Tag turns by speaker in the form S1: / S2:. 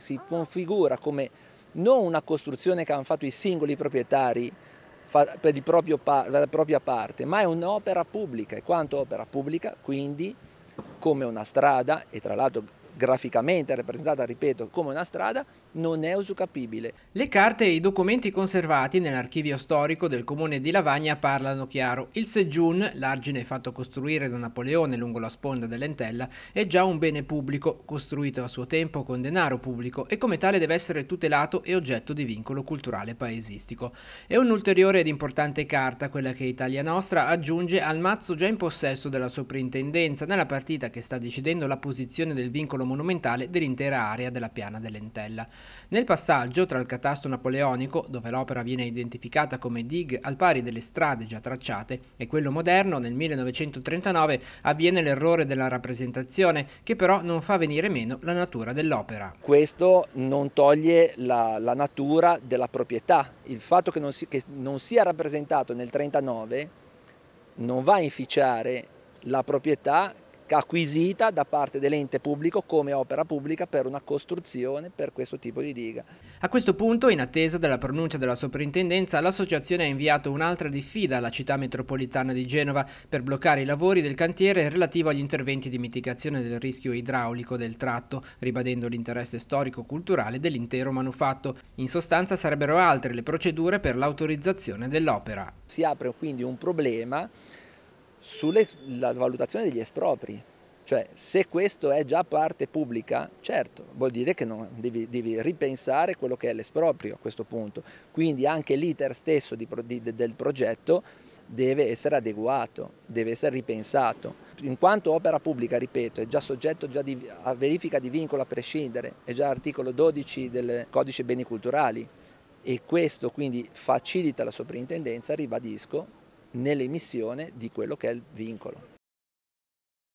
S1: si configura come non una costruzione che hanno fatto i singoli proprietari per la propria parte, ma è un'opera pubblica e quanto opera pubblica quindi come una strada e tra l'altro graficamente rappresentata, ripeto, come una strada, non è usucapibile.
S2: Le carte e i documenti conservati nell'archivio storico del comune di Lavagna parlano chiaro. Il Sejun, l'argine fatto costruire da Napoleone lungo la sponda dell'Entella, è già un bene pubblico, costruito a suo tempo con denaro pubblico e come tale deve essere tutelato e oggetto di vincolo culturale paesistico. È un'ulteriore ed importante carta quella che Italia Nostra aggiunge al mazzo già in possesso della soprintendenza nella partita che sta decidendo la posizione del vincolo monumentale dell'intera area della piana dell'Entella. Nel passaggio tra il catasto napoleonico, dove l'opera viene identificata come dig al pari delle strade già tracciate, e quello moderno nel 1939 avviene l'errore della rappresentazione che però non fa venire meno la natura dell'opera. Questo
S1: non toglie la, la, natura della proprietà, il fatto che non, si, che non sia rappresentato nel 1939 non va a inficiare la proprietà acquisita da parte dell'ente pubblico come opera pubblica per una costruzione per questo tipo di diga.
S2: A questo punto, in attesa della pronuncia della soprintendenza, l'associazione ha inviato un'altra diffida alla città metropolitana di Genova per bloccare i lavori del cantiere relativo agli interventi di mitigazione del rischio idraulico del tratto, ribadendo l'interesse storico-culturale dell'intero manufatto. In sostanza sarebbero altre le procedure per l'autorizzazione dell'opera.
S1: Si apre quindi un problema sulla valutazione degli espropri. Cioè, se questo è già parte pubblica, certo, vuol dire che non, devi, devi, ripensare quello che è l'esproprio a questo punto. Quindi anche l'iter stesso di, di, del progetto deve essere adeguato, deve essere ripensato. In quanto opera pubblica, ripeto, è già soggetto già di, a verifica di vincolo a prescindere, è già articolo 12 del codice beni culturali e questo quindi facilita la soprintendenza, ribadisco, nell'emissione di quello che è il vincolo.